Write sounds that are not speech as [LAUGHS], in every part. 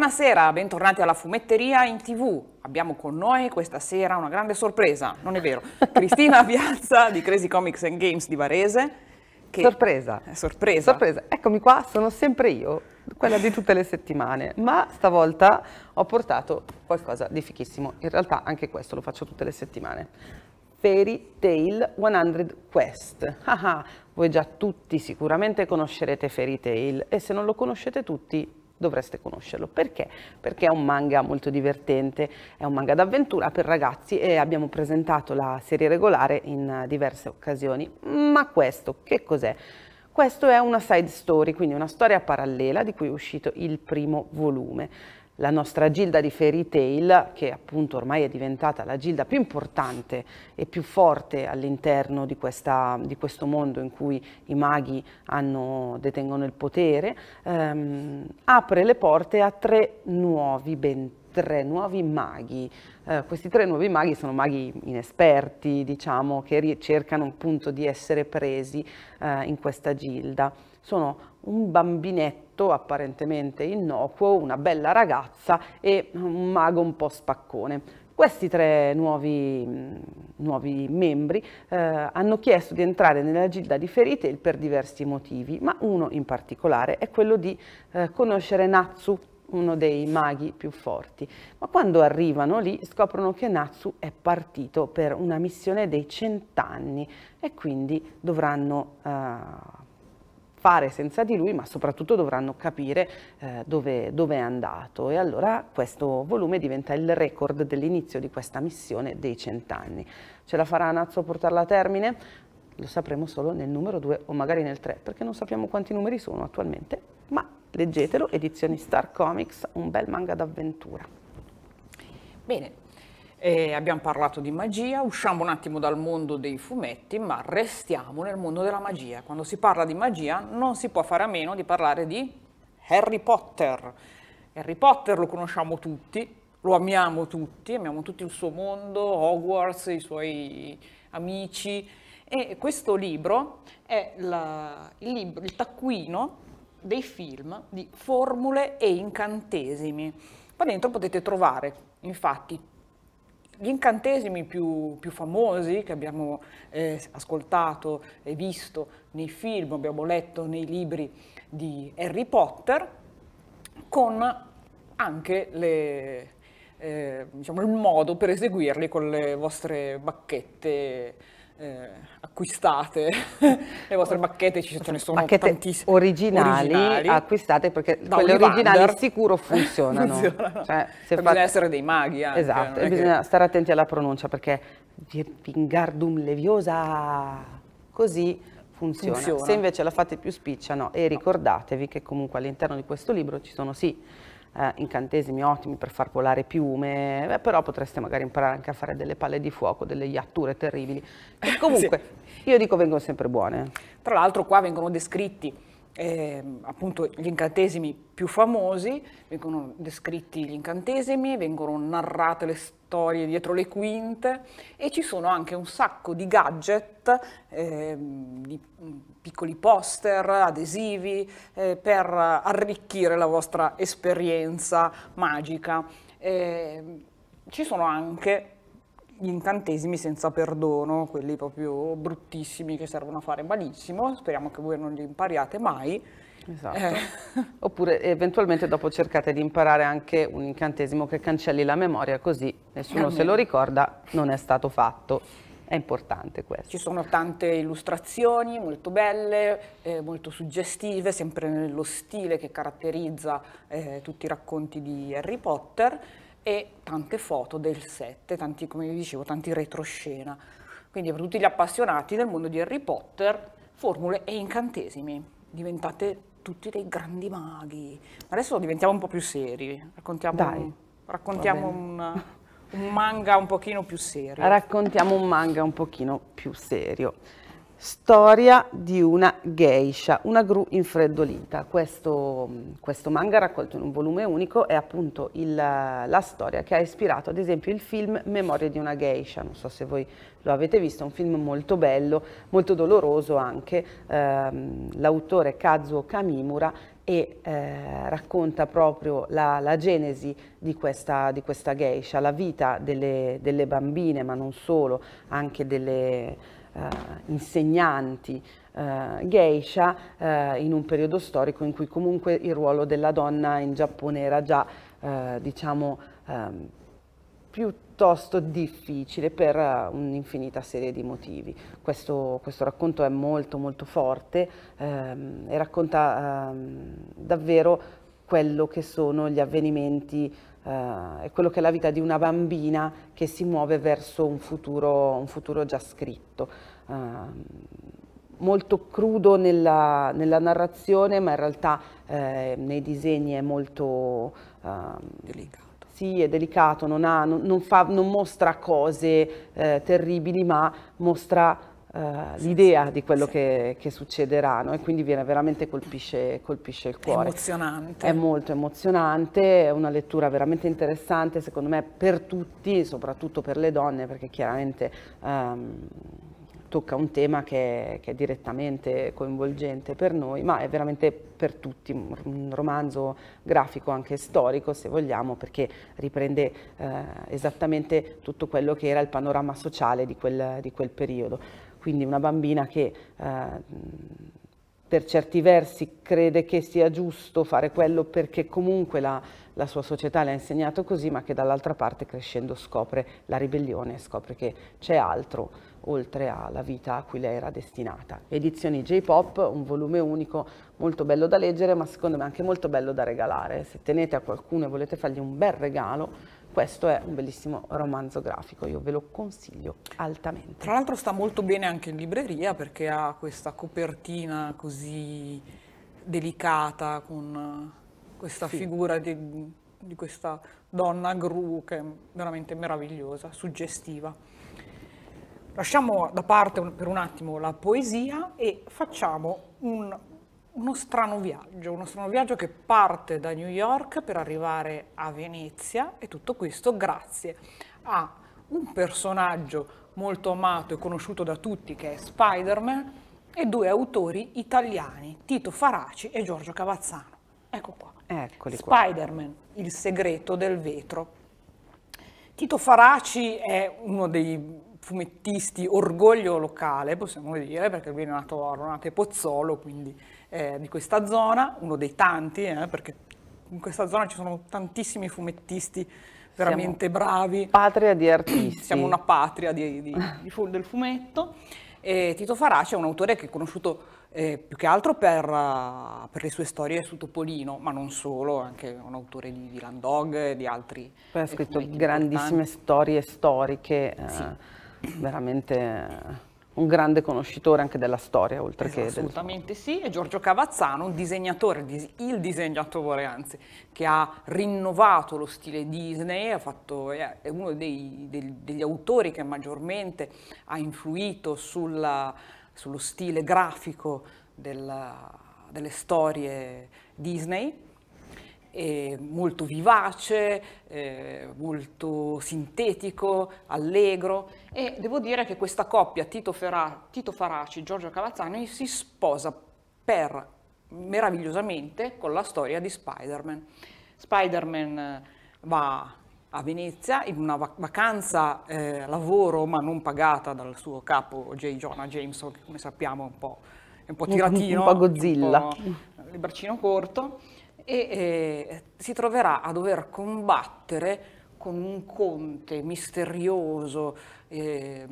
Buonasera, bentornati alla fumetteria in tv. Abbiamo con noi questa sera una grande sorpresa, non è vero, [LAUGHS] Cristina Piazza di Crazy Comics and Games di Varese. Che... Sorpresa. Eh, sorpresa. Sorpresa. Eccomi qua, sono sempre io, quella di tutte le settimane, ma stavolta ho portato qualcosa di fichissimo. In realtà anche questo lo faccio tutte le settimane. Fairy Tale 100 Quest. Ah, ah, voi già tutti sicuramente conoscerete Fairy Tale e se non lo conoscete tutti dovreste conoscerlo. Perché? Perché è un manga molto divertente, è un manga d'avventura per ragazzi e abbiamo presentato la serie regolare in diverse occasioni. Ma questo che cos'è? Questo è una side story, quindi una storia parallela di cui è uscito il primo volume la nostra Gilda di Fairy Tail, che appunto ormai è diventata la Gilda più importante e più forte all'interno di, di, questo mondo in cui i maghi hanno, detengono il potere, ehm, apre le porte a tre nuovi ben tre nuovi maghi. Eh, questi tre nuovi maghi sono maghi inesperti, diciamo, che cercano appunto di essere presi eh, in questa gilda. Sono un bambinetto apparentemente innocuo, una bella ragazza e un mago un po' spaccone. Questi tre nuovi, mm, nuovi membri eh, hanno chiesto di entrare nella gilda di Fairy Tail per diversi motivi, ma uno in particolare è quello di eh, conoscere Natsu, uno dei maghi più forti. Ma quando arrivano lì scoprono che Natsu è partito per una missione dei cent'anni e quindi dovranno... Eh, fare senza di lui, ma soprattutto dovranno capire eh, dove, dove, è andato. E allora questo volume diventa il record dell'inizio di questa missione dei cent'anni. Ce la farà Nazzo a portarla a termine? Lo sapremo solo nel numero 2 o magari nel 3, perché non sappiamo quanti numeri sono attualmente, ma leggetelo, edizioni Star Comics, un bel manga d'avventura. Bene, eh, abbiamo parlato di magia, usciamo un attimo dal mondo dei fumetti, ma restiamo nel mondo della magia. Quando si parla di magia non si può fare a meno di parlare di Harry Potter. Harry Potter lo conosciamo tutti, lo amiamo tutti, amiamo tutti il suo mondo, Hogwarts, i suoi amici. E questo libro è la, il, libro, il taccuino dei film di formule e incantesimi. Qua dentro potete trovare infatti gli incantesimi più, più, famosi che abbiamo eh, ascoltato e visto nei film, abbiamo letto nei libri di Harry Potter, con anche le, eh, diciamo, il modo per eseguirli con le vostre bacchette eh, acquistate le vostre bacchette, ci ce ne sono bacchette tantissime. Originali, originali acquistate perché da quelle originali originali sicuro funzionano. [LAUGHS] funzionano. Cioè, bisogna fate... essere dei maghi. Anche, esatto, e bisogna che... stare attenti alla pronuncia perché Vingardum Leviosa così funziona. funziona. Se invece la fate più spicciano E ricordatevi che comunque all'interno di questo libro ci sono sì eh, incantesimi ottimi per far volare piume, beh, però potreste magari imparare anche a fare delle palle di fuoco, delle iatture terribili, che [LAUGHS] comunque sì. io dico vengono sempre buone. Tra l'altro qua vengono descritti eh, appunto gli incantesimi più famosi, vengono descritti gli incantesimi, vengono narrate le storie storie dietro le quinte e ci sono anche un sacco di gadget, eh, di mm, piccoli poster, adesivi eh, per arricchire la vostra esperienza magica. Eh, ci sono anche gli incantesimi senza perdono, quelli proprio bruttissimi che servono a fare malissimo, speriamo che voi non li impariate mai. Esatto. Eh. Oppure eventualmente dopo cercate di imparare anche un incantesimo che cancelli la memoria così nessuno eh, se lo ricorda, non è stato fatto. È importante questo. Ci sono tante illustrazioni molto belle, eh, molto suggestive, sempre nello stile che caratterizza eh, tutti i racconti di Harry Potter e tante foto del set, tanti, come vi dicevo, tanti retroscena. Quindi per tutti gli appassionati del mondo di Harry Potter, formule e incantesimi, diventate tutti dei grandi maghi. Adesso diventiamo un po' più seri, raccontiamo, Dai, raccontiamo un, un manga un pochino più serio. Raccontiamo un manga un pochino più serio. Storia di una geisha, una gru infreddolita. Questo, questo manga raccolto in un volume unico è appunto il, la storia che ha ispirato ad esempio il film Memoria di una geisha, non so se voi lo avete visto, è un film molto bello, molto doloroso anche, ehm, l'autore Kazuo Kamimura e eh, racconta proprio la, la genesi di questa, di questa, geisha, la vita delle, delle bambine, ma non solo, anche delle eh, insegnanti eh, geisha eh, in un periodo storico in cui comunque il ruolo della donna in Giappone era già, diciamo, ehm, piuttosto difficile per un'infinita serie di motivi. Questo, questo, racconto è molto molto forte ehm, e racconta ehm, davvero quello che sono gli avvenimenti eh, è quello che è la vita di una bambina che si muove verso un futuro, un futuro già scritto. Eh, molto crudo nella, nella, narrazione, ma in realtà eh, nei disegni è molto... Eh, delicato. Sì, è delicato, non, ha, non, fa, non mostra cose eh, terribili, ma mostra eh, l'idea di quello sì. che, che, succederà no? e quindi viene, veramente colpisce, colpisce, il cuore. È emozionante. È molto emozionante, è una lettura veramente interessante secondo me per tutti, soprattutto per le donne perché chiaramente um, tocca un tema che, che, è direttamente coinvolgente per noi ma è veramente per tutti, un romanzo grafico anche storico se vogliamo perché riprende uh, esattamente tutto quello che era il panorama sociale di quel, di quel periodo quindi una bambina che eh, per certi versi crede che sia giusto fare quello perché comunque la, la sua società le ha insegnato così, ma che dall'altra parte crescendo scopre la ribellione, scopre che c'è altro oltre alla vita a cui lei era destinata. Edizioni J-Pop, un volume unico molto bello da leggere, ma secondo me anche molto bello da regalare. Se tenete a qualcuno e volete fargli un bel regalo, questo è un bellissimo romanzo grafico, io ve lo consiglio altamente. Tra l'altro sta molto bene anche in libreria perché ha questa copertina così delicata con eh, questa sì. figura di, di questa donna gru che è veramente meravigliosa, suggestiva. Lasciamo da parte per un attimo la poesia e facciamo un uno strano viaggio, uno strano viaggio che parte da New York per arrivare a Venezia e tutto questo grazie a un personaggio molto amato e conosciuto da tutti che è Spider-Man e due autori italiani, Tito Faraci e Giorgio Cavazzano. Ecco qua. Eccoli Spider-Man, il segreto del vetro. Tito Faraci è uno dei fumettisti orgoglio locale, possiamo dire, perché lui è nato a Ronate Pozzolo, quindi eh, di questa zona, uno dei tanti, eh, perché in questa zona ci sono tantissimi fumettisti veramente Siamo bravi. Patria di artisti. Siamo una patria di, di, [LAUGHS] di del fumetto. E Tito Farace è un autore che è conosciuto eh, più che altro per, eh, per, le sue storie su Topolino, ma non solo, anche un autore di Dylan Dog e di altri. Poi ha eh, scritto grandissime importanti. storie storiche, eh, sì. eh, veramente un grande conoscitore anche della storia, oltre esatto, che Assolutamente sì, e Giorgio Cavazzano, un disegnatore, il disegnatore anzi, che ha rinnovato lo stile Disney, fatto, è uno dei, dei, degli autori che maggiormente ha influito sulla, sullo stile grafico della, delle storie Disney molto vivace, eh, molto sintetico, allegro e devo dire che questa coppia Tito, Ferra- Tito Faraci e Giorgio Cavazzani si sposa per, meravigliosamente con la storia di Spider-Man. Spider-Man eh, va a Venezia in una vacanza eh, lavoro ma non pagata dal suo capo J. Jonah Jameson che come sappiamo è un po', è un po tiratino, un, po' Godzilla, un po' libracino corto e eh, si troverà a dover combattere con un conte misterioso eh,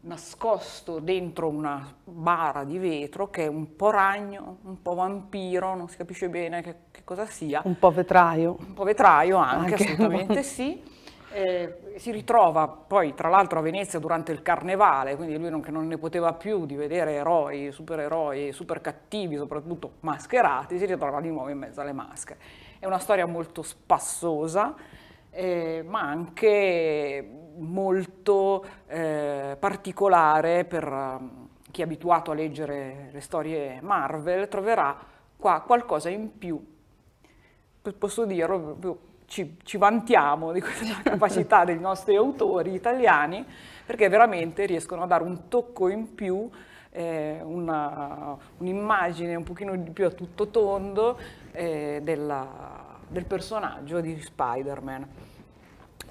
nascosto dentro una bara di vetro che è un po' ragno, un po' vampiro, non si capisce bene che, che cosa sia. Un po' vetraio. Un po' vetraio anche, anche. assolutamente sì. [LAUGHS] eh, si ritrova poi tra l'altro a Venezia durante il carnevale, quindi lui non, non ne poteva più di vedere eroi, supereroi, super cattivi, soprattutto mascherati, si ritrova di nuovo in mezzo alle maschere. È una storia molto spassosa, eh, ma anche molto eh, particolare per um, chi è abituato a leggere le storie Marvel, troverà qua qualcosa in più, posso dirlo, più ci, ci vantiamo di questa [LAUGHS] capacità dei nostri autori italiani perché veramente riescono a dare un tocco in più eh, un'immagine un, un pochino di più a tutto tondo eh, della, del personaggio di Spider-Man.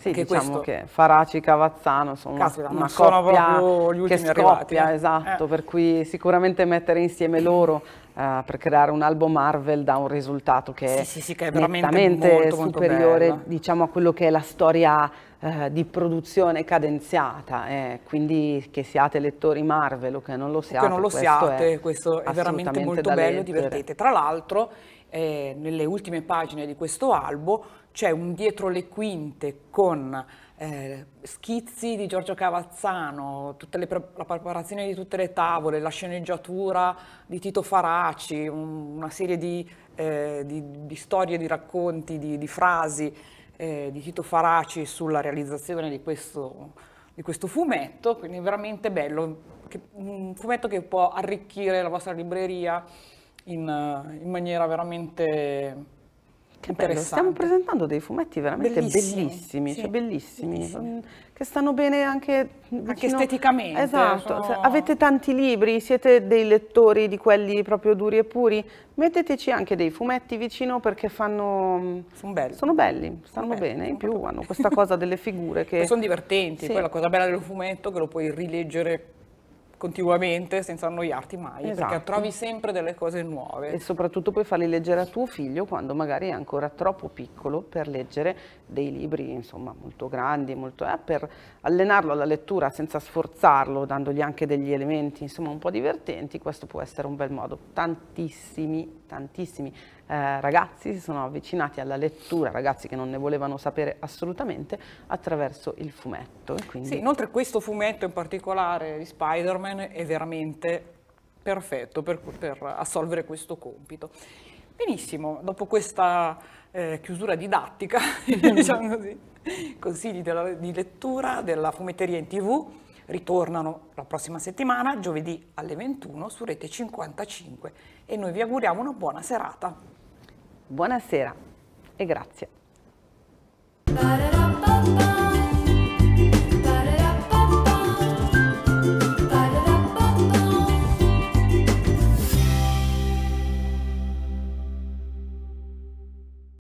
Sì, che diciamo questo... che Faraci Cavazzano sono Caspita, una, coppia sono che scoppia, arrivati, eh? esatto, eh. per cui sicuramente mettere insieme loro uh, per creare un album Marvel dà un risultato che, sì, è, sì, sì, che è veramente molto, superiore molto diciamo, a quello che è la storia eh, di produzione cadenziata, eh. quindi che siate lettori Marvel o che non lo siate, che non lo questo siate, è questo è veramente molto bello, e divertente. Tra l'altro eh, nelle ultime pagine di questo albo c'è un dietro le quinte con eh, schizzi di Giorgio Cavazzano, pre la preparazione di tutte le tavole, la sceneggiatura di Tito Faraci, un, una serie di, eh, di, di, storie, di racconti, di, di frasi eh, di Tito Faraci sulla realizzazione di questo, di questo fumetto, quindi veramente bello, che, un fumetto che può arricchire la vostra libreria in, eh, in maniera veramente che bello, stiamo presentando dei fumetti veramente bellissimi, bellissimi, cioè sì, cioè bellissimi, bellissimi. Mm, che stanno bene anche, vicino... anche esteticamente. Esatto, sono... Cioè, avete tanti libri, siete dei lettori di quelli proprio duri e puri, metteteci anche dei fumetti vicino perché fanno... Mm, sono belli. Sono belli, stanno sono bene, belli, in più hanno questa cosa delle figure [LAUGHS] che... sono divertenti, sì. poi la cosa bella del fumetto che lo puoi rileggere continuamente senza annoiarti mai, esatto. perché trovi sempre delle cose nuove. E soprattutto puoi farli leggere a tuo figlio quando magari è ancora troppo piccolo per leggere dei libri insomma molto grandi, molto, eh, per allenarlo alla lettura senza sforzarlo, dandogli anche degli elementi insomma un po' divertenti, questo può essere un bel modo. Tantissimi tantissimi eh, ragazzi si sono avvicinati alla lettura, ragazzi che non ne volevano sapere assolutamente, attraverso il fumetto. Quindi... Sì, inoltre questo fumetto in particolare di Spider-Man è veramente perfetto per, per assolvere questo compito. Benissimo, dopo questa eh, chiusura didattica, [LAUGHS] diciamo così, consigli della, di lettura della fumetteria in tv, ritornano la prossima settimana, giovedì alle 21 su Rete 55 e noi vi auguriamo una buona serata. Buonasera e grazie.